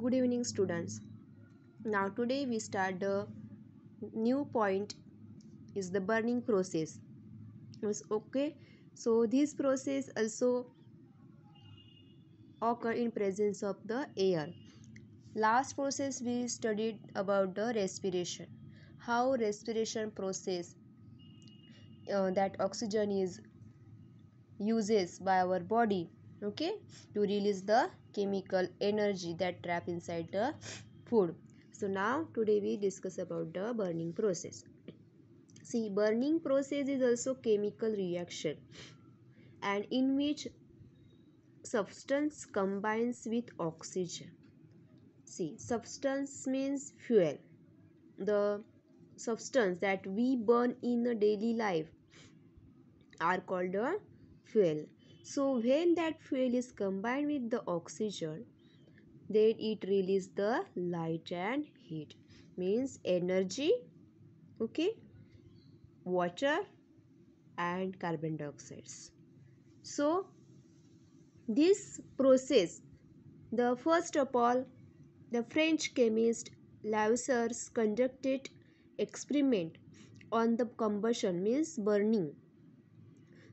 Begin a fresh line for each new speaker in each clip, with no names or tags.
good evening students now today we start the new point is the burning process okay so this process also occur in presence of the air last process we studied about the respiration how respiration process uh, that oxygen is uses by our body okay to release the chemical energy that trap inside the food so now today we discuss about the burning process see burning process is also chemical reaction and in which substance combines with oxygen see substance means fuel the substance that we burn in a daily life are called a fuel so when that fuel is combined with the oxygen, then it releases the light and heat. Means energy, okay, water and carbon dioxide. So this process, the first of all, the French chemist Lavoisier conducted experiment on the combustion means burning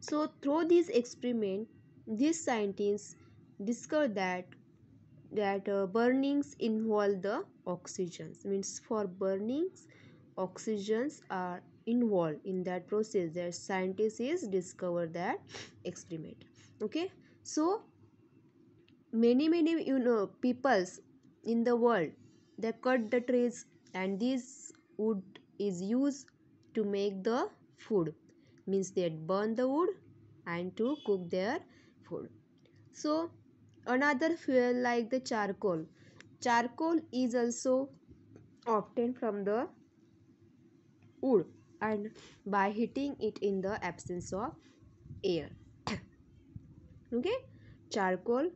so through this experiment, these scientists discovered that that uh, burnings involve the oxygens means for burnings oxygens are involved in that process that scientists is discover that experiment okay so many many you know peoples in the world they cut the trees and this wood is used to make the food means they burn the wood and to cook their food. So another fuel like the charcoal. Charcoal is also obtained from the wood and by heating it in the absence of air. okay, charcoal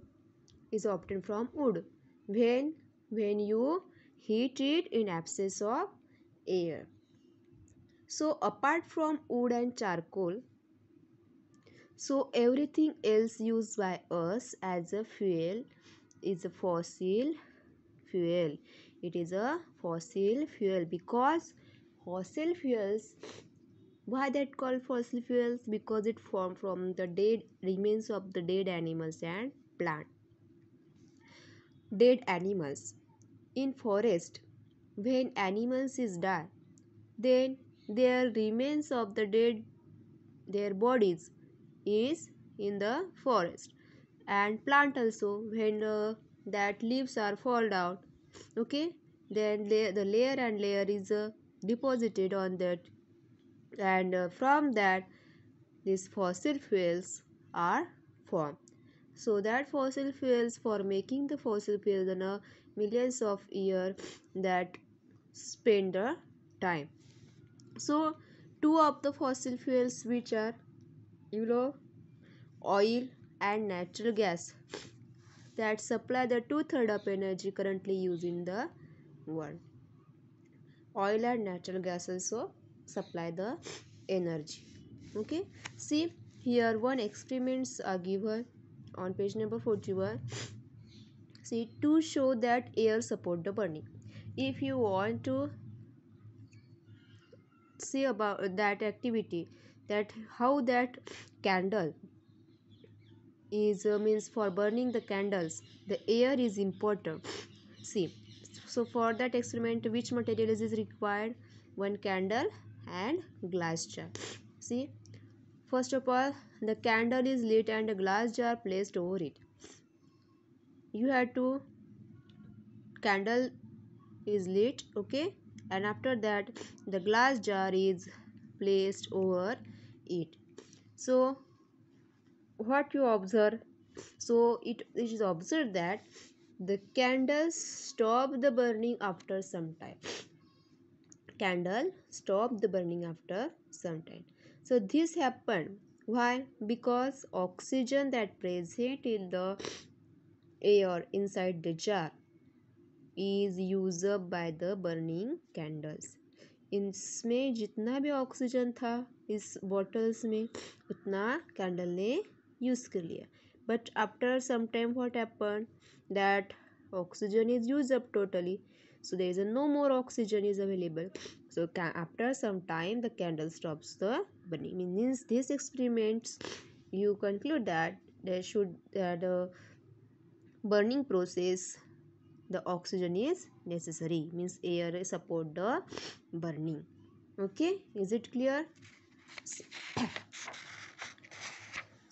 is obtained from wood when when you heat it in absence of air so apart from wood and charcoal so everything else used by us as a fuel is a fossil fuel it is a fossil fuel because fossil fuels why that called fossil fuels because it formed from the dead remains of the dead animals and plant dead animals in forest when animals is die then their remains of the dead their bodies is in the forest and plant also when uh, that leaves are fall down okay then layer, the layer and layer is uh, deposited on that and uh, from that these fossil fuels are formed so that fossil fuels for making the fossil fuels in a millions of years that spend the time so two of the fossil fuels which are you know oil and natural gas that supply the two-third of energy currently used in the world oil and natural gas also supply the energy okay see here one experiments are given on page number 41 see to show that air support the burning if you want to see about that activity that how that candle is uh, means for burning the candles the air is important see so for that experiment which material is required one candle and glass jar see first of all the candle is lit and a glass jar placed over it you have to candle is lit okay and after that the glass jar is placed over it so what you observe so it, it is observed that the candles stop the burning after some time candle stop the burning after some time so this happened why because oxygen that present in the air inside the jar is use up by the burning candles इसमें जितना भी oxygen था इस bottles में उतना candle ने use कर लिया but after some time what happen that oxygen is use up totally so there is a no more oxygen is available so after some time the candle stops the burning means this experiments you conclude that they should that burning process the oxygen is necessary means air support the burning okay is it clear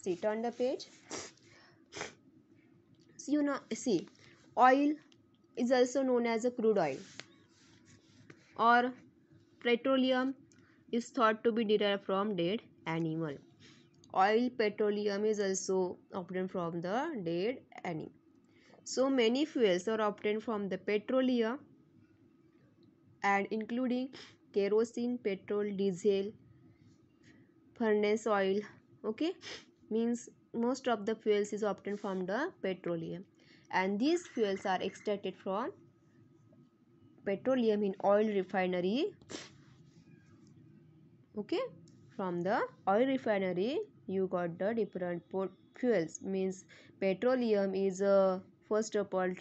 see turn the page see you know see oil is also known as a crude oil or petroleum is thought to be derived from dead animal oil petroleum is also obtained from the dead animal so many fuels are obtained from the petroleum and including kerosene, petrol, diesel, furnace oil. Okay, means most of the fuels is obtained from the petroleum and these fuels are extracted from petroleum in oil refinery okay from the oil refinery you got the different fuels means petroleum is a first of all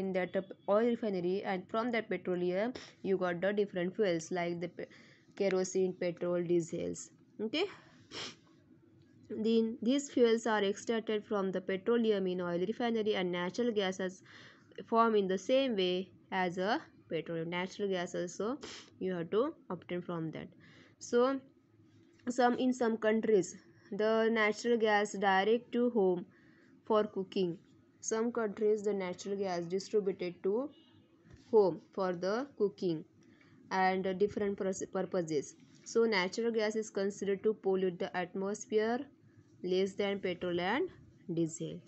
in that oil refinery and from that petroleum you got the different fuels like the kerosene petrol diesels okay then these fuels are extracted from the petroleum in oil refinery and natural gases form in the same way as a petroleum natural gas also you have to obtain from that so some in some countries the natural gas direct to home for cooking some countries the natural gas distributed to home for the cooking and different purposes. So natural gas is considered to pollute the atmosphere less than petrol and diesel.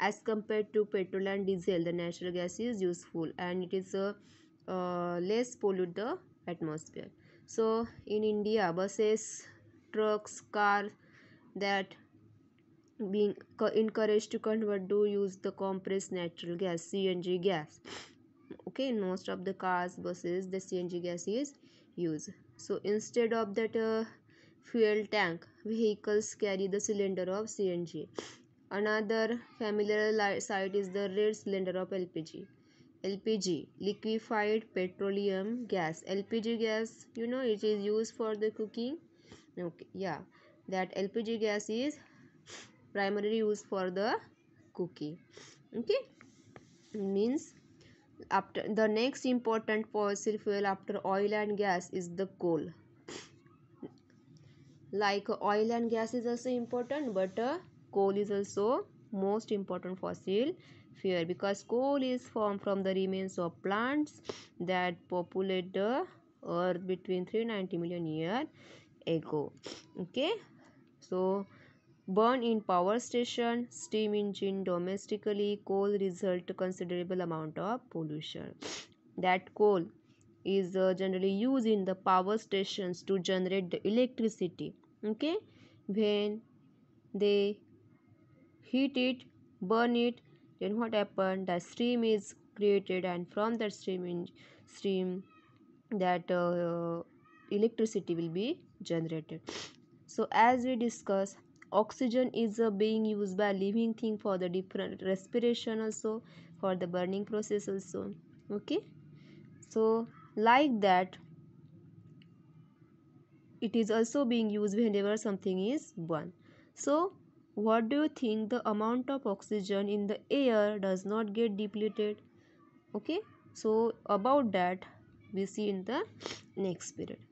As compared to petrol and diesel, the natural gas is useful and it is a uh, uh, less pollute the atmosphere. So in India, buses, trucks, cars that being encouraged to convert do use the compressed natural gas cng gas okay in most of the cars buses the cng gas is used so instead of that uh, fuel tank vehicles carry the cylinder of cng another familiar site is the red cylinder of lpg LPG liquefied petroleum gas LPG gas you know it is used for the cooking okay yeah that LPG gas is primary use for the cookie okay means after the next important fossil fuel after oil and gas is the coal like oil and gas is also important but uh, coal is also most important fossil fuel because coal is formed from the remains of plants that populate the earth between 390 million years ago okay so burn in power station steam engine domestically coal result considerable amount of pollution that coal is uh, generally used in the power stations to generate the electricity okay when they heat it burn it then what happened the stream is created and from that stream in stream that uh, electricity will be generated so as we discuss oxygen is uh, being used by living thing for the different respiration also for the burning process also okay so like that it is also being used whenever something is burned so what do you think the amount of oxygen in the air does not get depleted okay so about that we see in the next period